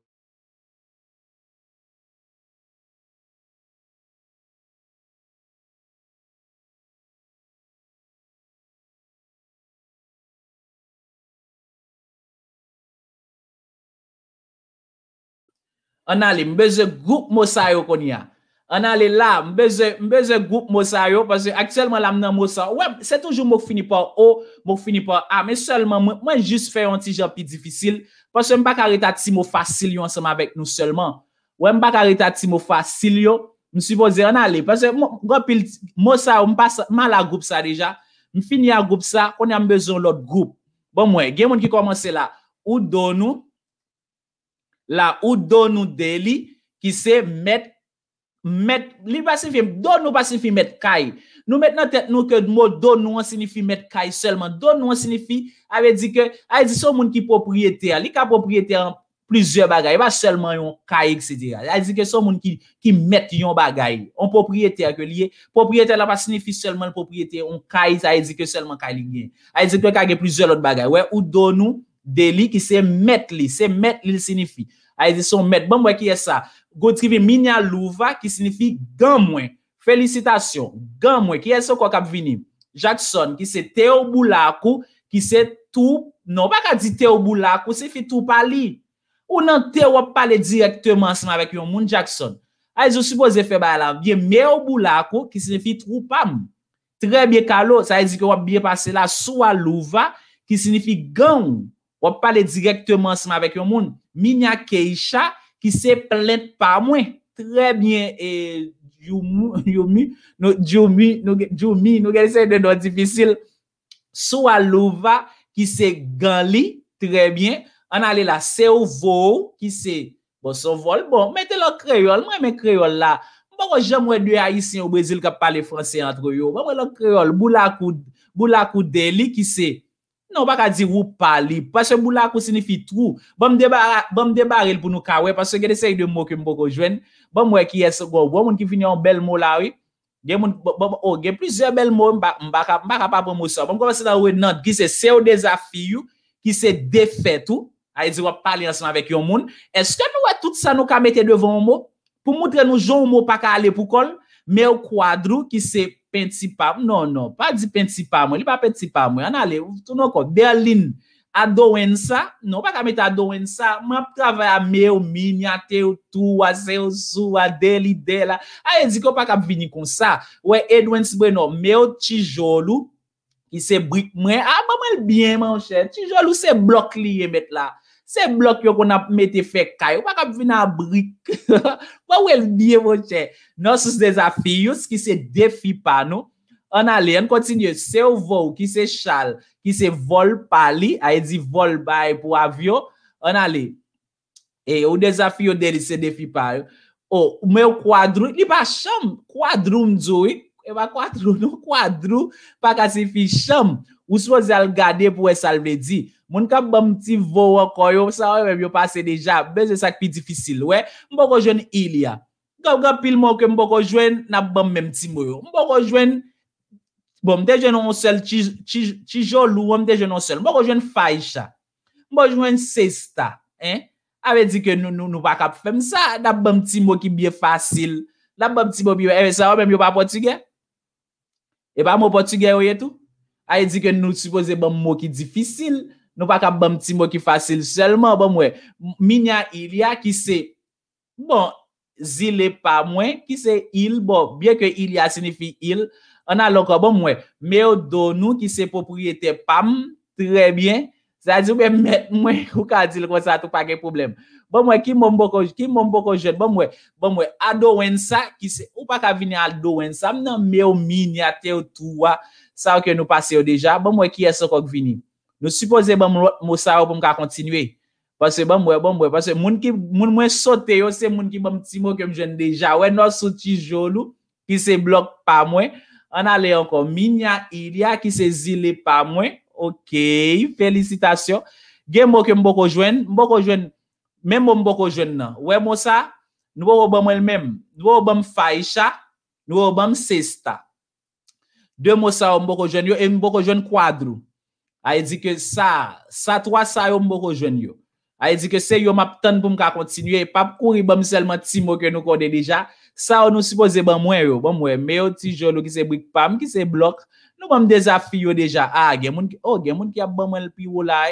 A: An ale, mbeze goup mousa yo kon ya. An ale la, mbeze goup mousa yo. Pase aktuelman lam nan mousa. Ouè, se toujou mok finipan o, mok finipan a. Men selman, mwen jist fè yon ti jopi difisil. Pase mba karita ti mou fasil yon seman vek nou selman. Ouè, mba karita ti mou fasil yo. Mseboze, an ale. Pase mga pil mousa yo, mba la goup sa deja. Mfini ya goup sa, on yon mbezon lot goup. Bon mwen, gen mwen ki komanse la. Ou don nou. La ou do nou deli ki se met, met, li pas si fi, do nou pas si fi met kay. Nou met nan tet nou ke mou do nou an sinifi met kay selman. Do nou an sinifi, avè di ke, avè di son moun ki popriyete, li ka popriyete an plizye bagay, ba selman yon kay, etc. Avè di ke son moun ki met yon bagay, an popriyete akwe liye. Popriyete la pa sinifi selman popriyete, an kay, avè di ke selman kay liye. Avè di ke kage plizye lot bagay, wè, ou do nou. De li ki se met li. Se met li li sinifi. Ay zi son met. Ban mwen ki e sa. Go dikivi minya louva ki sinifi gamwen. Felicitasyon. Gamwen. Ki e so kwa kap vini? Jackson ki se te ou boulakou. Ki se tou. Non pa ka di te ou boulakou. Se fi tou pali. Ou nan te ou wap pale direktman seman vek yon moun Jackson. Ay zi sou suppose fe ba la. Ge me ou boulakou. Ki se fi tou pam. Tre bie kalou. Sa yi zi ke wap bie pase la. Sou a louva. Ki sinifi gamwen. Wap pale direktman seman vek yon moun. Minya Keisha ki se plente pa mwen. Tre bie. Joumi. Joumi. Joumi. Nou gen se denon difisil. Soualouva ki se ganli. Tre bie. An ale la. Seu vou. Ki se. Bon, seu vou. Bon, mette lò kreol. Mwen men kreol la. Bon, mwen mwen jemwe dwe a yisi yon brezil ka pale franse antre yon. Mwen mwen lò kreol. Boulakou. Boulakou Deli ki se. nan wak a di wou pali, pwase mbou lakou sinifi trou, bom debaril pou nou kawè, pwase gen ese yon mwok yon mwoko jwen, bom wè ki yes, wè moun ki fini yon bel mwok la wè, gen mwok, bom wè, gen pwise bel mwok, mbaka pa pou mwosan, bom kwa basi nan wè nan, ki se se ou desafiyou, ah, ki se defetou, a yon zi wap pali nasan avèk yon mwoun, eske nou wè tout sa nou ka metè devon mwok, pou mwotre nou joun mwok paka ale pou kon, me ou kwadrou, ki se, pente sipa, non, non, pa di pente sipa mwen, li pa pente sipa mwen, anale, tou nou kon, de alin, a douen sa, non, pa ka met a douen sa, mwen ap tava ya me ou mini, a te ou tou, a se ou sou, a de li de la, a e di kon pa ka vini kon sa, wè, e douen si bwen nou, me ou tijolu, i se bwik mwen, a, mwen mwen biyen man, chè, tijolu se blok liye met la, Se blok yo kon ap mette fek kayo, wak ap vin a brik. [laughs] Wawel diye wote, nosus desafiyos ki se defi pa nou. An ale, an kontinye, se ou vou ki se chal, ki se vol pa li, a e di vol bay pou avyo. An ale, e ou desafiyo deri se defi pa yo. Ou, oh, ou me ou kwadrou, li pa chanm kwadrou mdoui. Ewa kwa drou nou, kwa drou. Faka se fi cham, ou so zi al gade pou e salbe di. Moun ka bèm ti vo wakoy, ou sa wèm yo pase deja. Beze sa ki pi difisil, wè. Mbo ko jwen Ilya. Gap gapil mokè, mbo ko jwen na bèm mèm ti mwyo. Mbo ko jwen, mbo mte jwen onsel, chi jolou, mbo mte jwen onsel. Mbo ko jwen Faisha. Mbo jwen Sesta. Ave di ke nou, nou, nou va kap fèm. Msa, da bèm ti mwoki biye fasil. Da bèm ti mwoki biye, ewe sa wèm yo pa potige. E pa mou Portuguese ou yetou? Ay di ke nou suppose bom mou ki difisil, nou pa ka bom ti mou ki fasil selman, bom wè. Minya ilia ki se, bon, zile pa mwen, ki se il, bon, byen ke ilia sinifi il, anan lankan, bom wè. Me ou do nou ki se popriyete pam, trebyen, sa di wè met mwen ou ka zile kwa sa tou pa ke probleme. Bon mwen ki mwen mwoko jwen, bon mwen, bon mwen, adowen sa, ki se, ou pa ka vini adowen sa, mnen mwen mwen mwen, te ou touwa, sa ou ke nou pase yo deja, bon mwen ki esokok vini. Nou suppose bon mwen mwosa ou pou mwen ka kontinue, pase bon mwen, bon mwen, pase mwen mwen sote yo, se mwen ki mwen si mwen mwen jwen deja, wè nou soti jolu, ki se blok pa mwen, an ale yon kon, mwen mwen mwen mwen, ki se zile pa mwen, ok, felicitasyon, gen mwen mwen mwen mwen mwen Mem mw mbok o joun nan. Wè mw sa, nou wè wè mwen men. Nou wè wè mwen fay sha, nou wè wè mwen sesta. Dè mw sa wè mwen mbok o joun yo, en mwen mbok o joun kwadrou. Ay e di ke sa, sa twa sa yo mbok o joun yo. Ay e di ke se yo map ton pou mka kontinye, e pap kouri wè mwen selman timo ke nou kode deja, sa wè mwen nou sipose wè mwen yo. Wè mwen, me yo ti joun yo ki se brik pam, ki se blok, nou wè mwen mwen desafi yo deja. A, gen mwen oh, ki ap bwen mwen lpi wou la,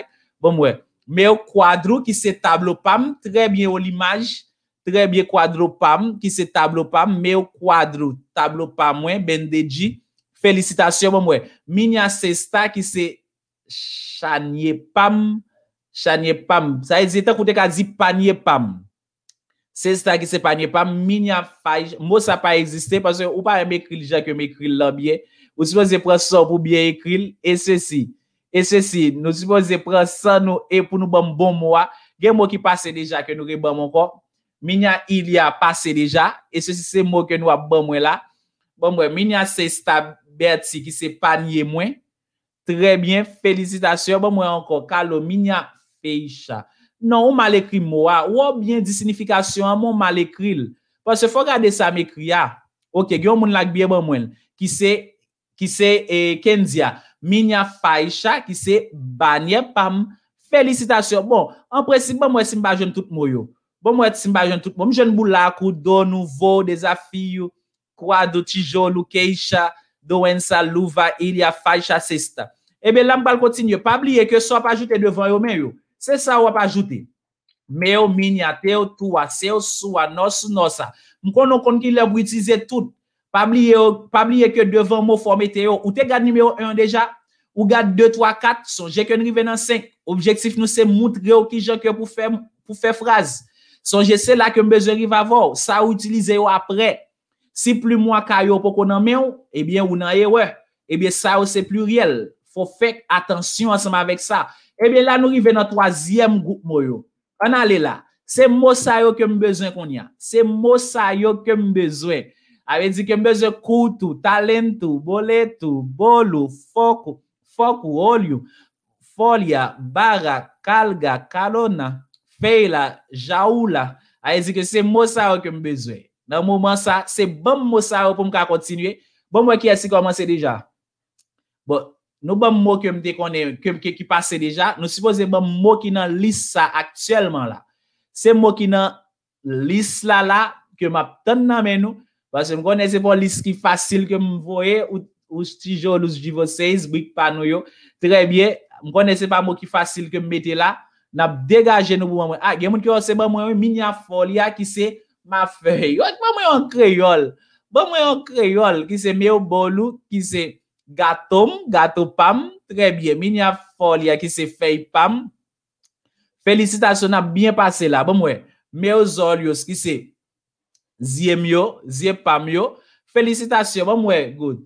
A: wè mwen. Me ou kwadrou ki se tablo pam, trebyen ou li maj. Trebyen kwadrou pam ki se tablo pam, me ou kwadrou tablo pam, wè, bende di. Felicitasyon mwen mwen. Min ya sesta ki se chanye pam, chanye pam. Sa e zi ten koute ka zi panye pam. Sesta ki se panye pam, min ya fayj, mwen sa fayj existe, ou pa yon mèkri l jèk yon mèkri l lò bè, ou si mwen zè pre son pou bè yèkri l, e se si. E se si nou suppose pre sa nou e pou nou ban bon, bon mou a. Gen mou ki pase deja ke nou re ban mou ankon. Min ya il ya pase deja. E se si se mou ke nou a ban mou la. Ban mou e, min ya se staberti ki se panye mwen. Tre bien, felicitasyon. Ban mou e ankon, kalou. Min ya peyisha. Non, ou mal ekri mou a. Ou ou bien di sinifikasyon ah. a moun mal ekril. Pwase fwo gade sa me kri a. Ok, gen moun lak biye ban mou el. Eh, ki se ken di a. Minya faycha ki se banyepam. Felicitasyon. Bon, an presi, bon mwen simba jen tout mou yo. Bon mwen simba jen tout mou. Mwen jen mou lakou, do nouvo, desafiyou, kwa do tijolou, keisha, do en sa louva, il ya faycha sesta. Ebe, lam bal kontin yo. Pabliye ke so apajoute devan yo men yo. Se sa wapajoute. Meyo, minya, teyo, tuwa, seyo, suwa, nosu, nosa. Mwen konon konon ki la wou itize tout. Pam li ye ke devan mou formete yo. Ou te gade nimeyo 1 deja, ou gade 2, 3, 4, sonje ke nou rive nan 5. Objektif nou se moutre yo ki jok yo pou fe fraz. Sonje se la ke mbezwen rive avon, sa ou utilize yo apre. Si plu mwa kaya yo pou konanmen yo, ebyen ou nanye we. Ebyen sa ou se plu riel. Fou fek atensyon ansama vek sa. Ebyen la nou rive nan 3e mgouk mwoyo. An ale la, se mou sa yo ke mbezwen kon ya. Se mou sa yo ke mbezwen kon ya. Awe di kem bezwe koutou, talentou, boletou, bolou, fokou, fokou, olyou, folia, bara, kalga, kalona, feyla, jaoula. Awe di kem se mou sa ou kem bezwe. Nan mou moun sa, se bom mou sa ou pou mka kontinuye. Bom mwen ki ase komanse deja. Bo, nou bom mou kem de konen, kem ki pase deja. Nou suppose bom mou ki nan lis sa aktuelman la. Se mou ki nan lis la la, kem ap ton nan men nou. Basi m konese pou lis ki fasil ke m voye ou stijolous di vosey, zbik panou yo. Tre bie, m konese pa mou ki fasil ke m mete la. Nap degaje nou pou mwen. Ah, a, gen bon, moun ki yo se, mwen mwen, minya folia ah, ki se ma fey. O, mwen mwen kreyol. Mwen bon, mwen kreyol ki se meyo bolu, ki se gatom, gatopam. Tre bie, minya folia ki se feypam. Felicitasyon nap bien pase la. Mwen mwen, meyo zoryos ki se Ziye myo, ziye pa myo. Felicitasyon, mwen mwen, good.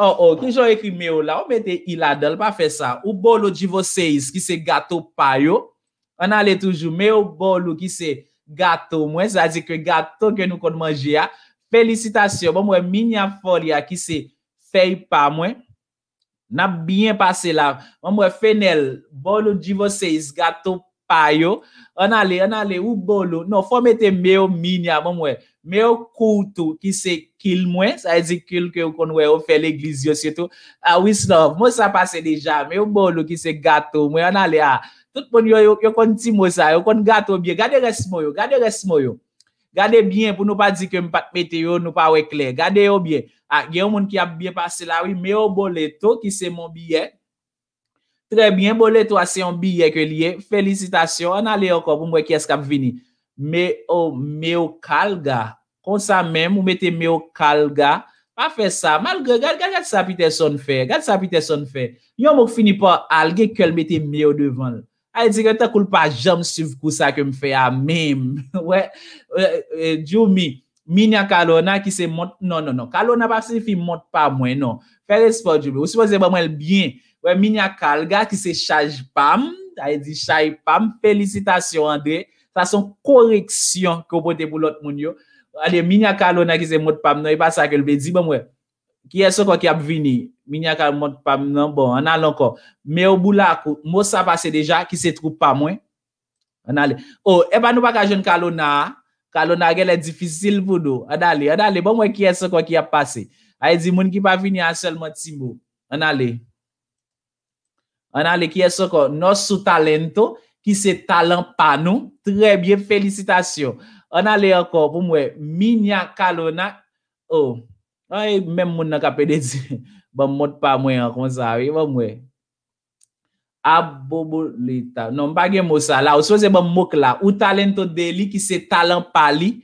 A: Oh, oh, koujou ekri myo la, ou mwete iladel pa fe sa. Ou bolo di voseyis ki se gato payo. Anale toujou, myo bolo ki se gato mwen, zazikwe gato ke nou kon manje ya. Felicitasyon, mwen mwen, minya fol ya ki se fey pa mwen. Na binye pase la, mwen mwen, fenel, bolo di voseyis gato payo. Anale, anale, ou bolo, nou, fomete myo minya, mwen mwen. mè yo koutou ki se kil mwen, sa e di kil ke yo kon wè yo fè l'eglizyo si yo tou, ah, a wisnon, mò sa pase deja, mè yo bolou ki se gato, mè yo nan le a, tout pon yo kon timo sa, yo kon gato bie, gade resmoyo, gade resmoyo, gade bie pou nou pa di ke mpate mète yo, nou pa wè kle, gade yo bie, a, gen yon moun ki ap bie pase la, mè yo bolé tou ki se moun bie, tre bie, bolé tou a se yon bie ke liye, felicitasyon, nan le yo kon pou mwen kyes kap vini, mè yo, mè yo kalga, pon sa mèm, ou mète mè ou kalga, pa fè sa, mal gè, gèl, gèl, gèl, gèl sapi tè son fè, gèl sapi tè son fè, yon mòk fini pa alge kèl mète mè ou devan, a yè di gèl, ta koul pa jom souf kousa kèm fè a mèm, wè, djoumi, minya kalona ki se mont, non, non, non, kalona pa si fi mont pa mwen, non, fè lè sport djoubi, wè, minya kalga ki se chajpam, a yè di chaypam, pelisitasyon andè, ta son koreksyon ki ou pote pou lot m Aliye, minya kalona ki se motpam nan, e ba sa ke lbe, di bon mwen, ki e soko ki ap vini, minya kalona ki se motpam nan, bon, an alen kon, me ou boulakou, mou sa pase deja, ki se troupa mwen, an alen, ou, oh, e ba nou baka jen kalona, kalona genle e difisil pou nou, an alen, an alen, bon mwen ki e soko ki ap pase, a e di moun ki pa vini an sel motimbo, an alen, an alen, ki e soko, nosu talento, ki se talent pa nou, an alen, tre bie felicitasyon, An alè ankon pou mwen, Minya Kalona. O, oh, e mwen moun nan kape de di. [laughs] Ban mwot pa mwen an kon sa, mwen mwen. Abobolita. Non, bagye mwosa. La, ou sou se ban mwok la. Ou talento de li ki se talent pa li.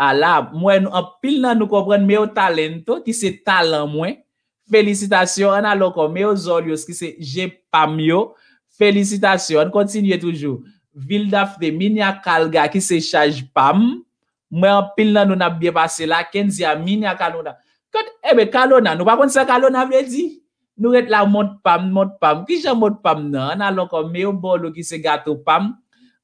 A: A la, mwen an pil nan nou kopren me ou talento ki se talent mwen. Felicitasyon. An alè ankon me ou zoryos ki se jepam yo. Felicitasyon. Kontinye toujou. Vil da fde, min ya kalga ki se chaj pam, mwen apil nan nou na bie pase la, ken zia, min ya kalona. Kot, ebet, kalona, nou pa kon se kalona vle di? Nou et la mout pam, mout pam, ki jan mout pam nan? An alon kon, meyo bolo ki se gato pam,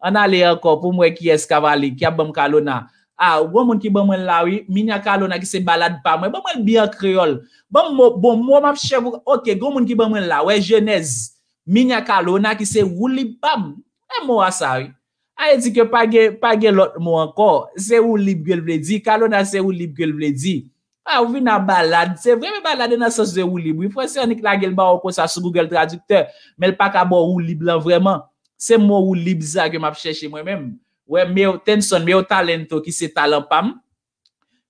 A: an alen kon, pou mwen ki es kavali, ki ap bom kalona. A, gwen moun ki bomwen la, min ya kalona ki se balad pam, mwen bomwen biya kriol, bom, bom, bom, ap chev, ok, gwen moun ki bomwen la, wè jenez, min ya kalona ki se wuli pam, mou asari. A e di ke pa gen lout mou anko. Se ou lib gwen vle di. Kalon an se ou lib gwen vle di. A ah, ou vi nan balade. Se vremen balade nan sos de ou lib. Y fwese anik la gen lout mou anko sa sou google tradukte mel pa ka bon ou lib lan vreman. Se mou ou lib za gen map chèche mwen mèm. Mwen mèw ten son mèw talento ki se talent pam.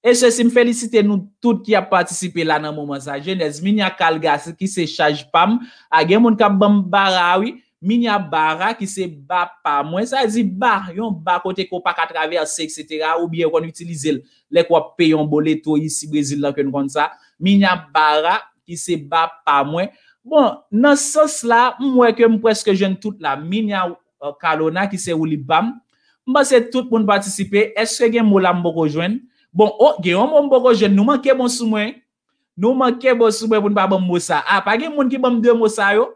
A: E se si m fèlicite nou tout ki a patisipe la nan mou mensajen. E zmin ya kal gas ki se chaj pam a gen moun ka bambara ouy Minya Bara ki se ba pa mwen. Sa e zi ba. Yon ba kote ko pa katrave ase, et cetera. Ou biye kon utilize l. Lè kwa pe yon bo leto yisi Brezil la kon kon sa. Minya Bara ki se ba pa mwen. Bon, nan sos la, mwen ke mwen preske jen tout la. Minya euh, Kalona ki se wuli bam. Mwen se tout mwen patisipe. Eske gen mwola mwen bojwen? Bon, o, oh, gen yon mwen bojwen. Nou man ke bon sou mwen? Nou man ke bon sou mwen mwen ba bom mwosa? A, pa gen mwen ki bom de mwosa yo?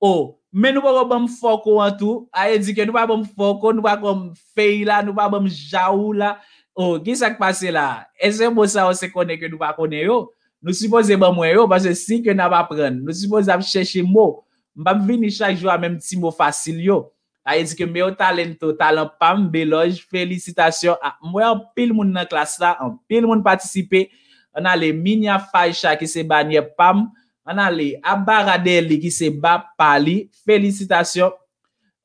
A: O, oh, Men nou wak wak bom foko an tou, aye di ke nou wak bom foko, nou wak bom fey la, nou wak bom jaou la. Oh, gisak pase la, esen bo sa wak se kone ke nou wak kone yo, nou sipose bom mwen yo, basen si ke nan wap apren, nou sipose ap cheshe mwo, mbam vini chak jo a menm ti mwo fasil yo. Aye di ke mwen yo talento, talento pam, beloj, felicitasyon. Mwen an pil moun nan klas la, an pil moun patisipe, an ale minya fay chak e se banyep pam, Anan li, Abaradel li ki se ba pali. Felicitasyon.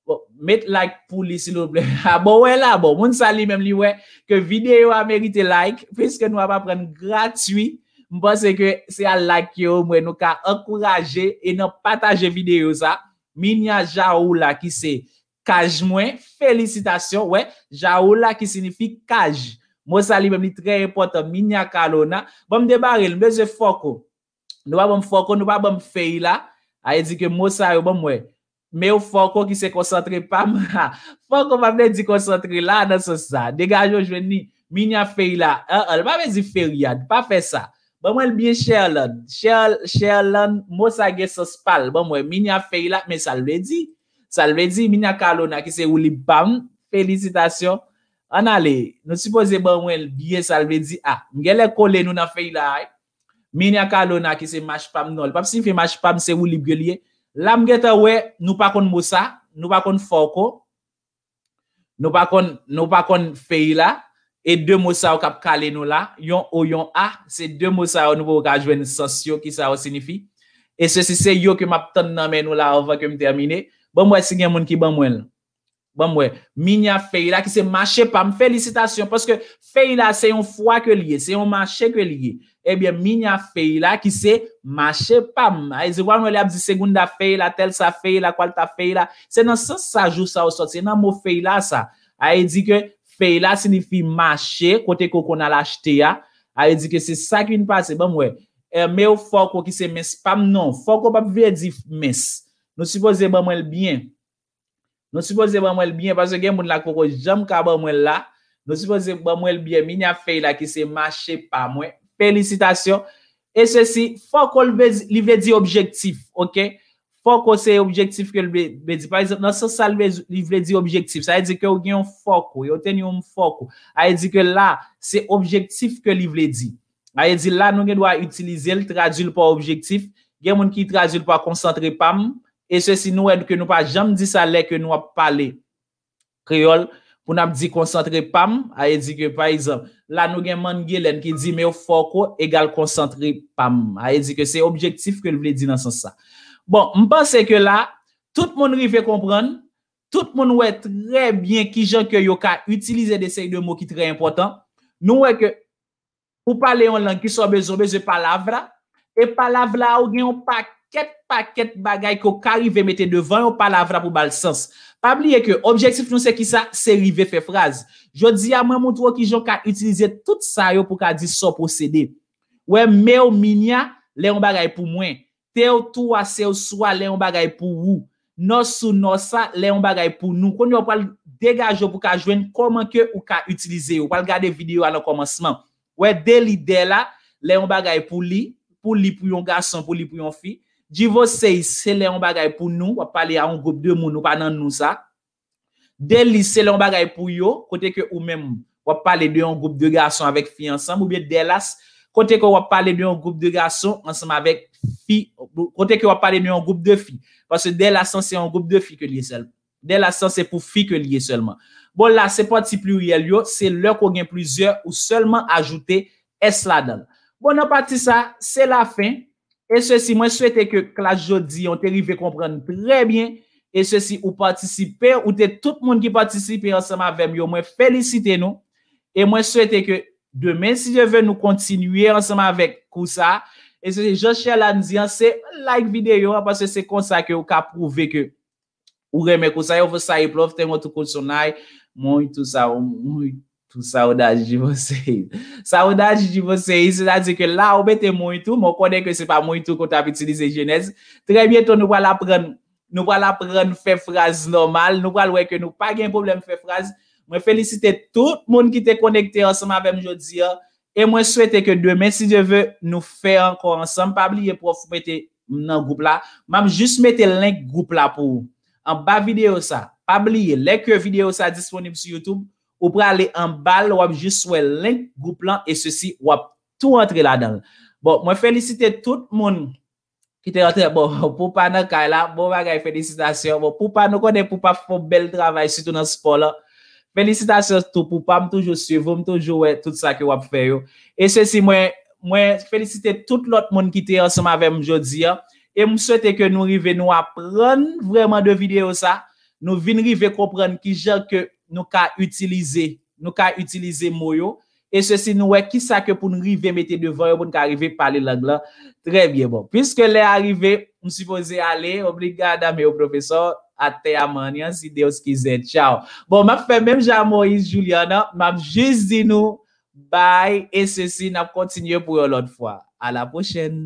A: Bon, met like pou li silo ble. [laughs] Ah, bon, wè la, bon, moun sali mèm li wè ke videyo a merite like. Piske nou a pa pren gratwi. Mwen seke se a like yo mwen nou ka akouraje e nou pataje videyo sa. Minya Jaoula ki se kaj mwen. Felicitasyon, wè. Jaoula ki sinifi kaj. Moun sali mèm li tre repot mwen. Minya Kalona. Bon mdebare, mwen se foko. Nou pa bom foko, nou pa bom fey la. A ye di ke mousa yo, bom we. Me ou foko ki se konsantre pa ma. Foko pa mwen di konsantre la, nan se sa. Dega jo jwen ni. Min ya fey la. An an, pa mwen di fey ya, pa fey sa. Bom we l biye Sherlon. Sherlon mousa ge se spal. Bom we, min ya fey la, men salve di. Salve di, min ya kalona ki se ou li bam. Felicitasyon. An ale, nou suppose bom we l biye salve di. A, ah, mwen gale kole nou na fey la aye. Eh? Minya kalona ki se mashpam nol. Pap sinifi mashpam se ou libyo liye. Lam geta we nou pakon mousa, nou pakon foko, nou pakon fey la. E de mousa ou kap kale nou la. Yon ou yon a, se de mousa ou nou vokajwen sosyo ki sa ou sinifi. E se si se yo ke map ton namen nou la ava kem termine. Bon mwese gen moun ki ban mwen. Bon mwen, minya fey la ki se mache pam. Felicitasyon, poske fey la se yon fwa ke liye, se yon mache ke liye. Ebyen, minya fey la ki se mache pam. Ay e zi wame li ap di segunda fey la, tel sa fey la, kwal ta fey la. Se nan san sajou sa osot, se nan mo fey la sa. Ay e di ke fey la sinifi mache, kote koko nan la chete ya. Ay e di ke se sakvin pase. Bon mwen, me ou foko ki se mes pam, non. Foko papi viye di mes. Non si fose bon mwen el bien. Nonsupose ba mwen l byen. Pase gen moun la koukou jom ka ba mwen la. Nonsupose ba mwen l byen. Minya fey la ki se mache pa mwen. Pelisitasyon. E se si fokou li ve di objektif. Fokou se objektif ke li ve di. Par exemple, nonsupose sa li ve di objektif. Sa e di ke ou gen yon fokou. Yon ten yon fokou. A e di ke la se objektif ke li ve di. A e di la nou gen dwa utilize l tradil pa objektif. Gen moun ki tradil pa konsantre pa moun. E se si nou wèd ke nou pa jam di sa lèk ke nou ap pale kriol pou nan ap di konsantre pam ayè di ke par exemple, la nou gen man gilèn ki di meyo foko egal konsantre pam. Ayè di ke se objektif ke nou vle di nan son sa. Bon, m'pense ke la, tout moun rive kompran, tout moun wè trè bien ki jan ke yo ka utilize de sey de mou ki trè important nou wè ke pou pale yon lang ki sobe zobe ze palavra e palavra ou gen yon pak Kèt pa kèt bagay ki yo karive mette devan yo palavra pou bal sens. Pabliye ke, objektif nou se ki sa, se rive fe fraz. Jo di a mwen moutou ki yo ka utilize tout sa yo pou ka di so po sede. We, me ou minya, le yon bagay pou mwen. Te ou tou a se ou sou a, le yon bagay pou ou. Nos ou nosa, le yon bagay pou nou. Kon yo pal degajo pou ka joen koman ke yo ka utilize yo. Pal gade video an an komansman. We, de li de la, le yon bagay pou li. Po li pou yon gason, po li pou yon fi. Divo se yi se le an bagay pou nou, wap pale a an goup de moun nou, pa nan nou sa. Del li se le an bagay pou yo, kote ke ou men wap pale de an goup de gason avek fi ansan, mou bie del as, kote ke wap pale de an goup de gason ansan avek fi, kote ke wap pale de an goup de fi, parce del asan se an goup de fi ke liye sel. Del asan se pou fi ke liye selman. Bon la, se pati pli ou yel yo, se lè kou gen plizè ou selman ajoute es la dan. Bon nan pati sa, se la fin, E sè si mwen souwete ke k la jodi yon te rive komprenne pre bien. E sè si ou patisipe ou te tout moun ki patisipe ansama vemyo mwen felisite nou. E mwen souwete ke demen si je ve nou kontinuye ansama ve kousa. E sè si joshia lan diyan se like videyo apase se konsa ke ou ka prouve ke ou reme kousa. E sè si mwen souwete ke k la jodi yon te rive komprenne pre bien. tout saoudaj di vosey. Saudaj di vosey, se la di ke la oube te mou itou, mou konek ke se pa mou itou kon ta ap itilize genez. Tre bieto nou wala pren, nou wala pren fe fraz normal, nou wala weke nou pa gen problem fe fraz. Mwen felicite tout moun ki te konekte ansan ma ve mjot zi an, e mwen swete ke demen si je ve nou fe anko ansan. Pabliye pou fwete nan goup la, mam jist mette link goup la pou. An ba video sa, pabliye, leke video sa disponib si YouTube, Ou pre alè an bal, wap jiswe lènk goup lan, e sèsi wap tou antre la dan. Bon, mwen felicite tout moun ki te antre. Bon, [laughs] pou pa nan kay la, bon bagay, felicitasyon. Bon, pou pa nou konè, pou pa fò bel travay sè tou nan spò la. Felicitasyon tout, pou pa m toujou suiv, pou pa m toujou wè tout sa ki wap fè yo. E sèsi mwen felicite tout lòt moun ki te ansèm avèm jòdzi ya. E mwen sète ke nou rive nou apren vreman de videyo sa. Nou vin rive kopren ki jèr kè nou ka utilize, nou ka utilize mou yo, e se si nou wè, ki sa ke pou nou rive mette devon yo pou nou ka rive pale lang lan, tre bie bon piske lè arive, msipoze ale, obrigada me ou profesor ate amanyan, si deos kize tchao, bon, map fè mèm jan Moïse Juliana, map jes di nou bye, e se si nap kontinye pou yo lot fwa, a la pochen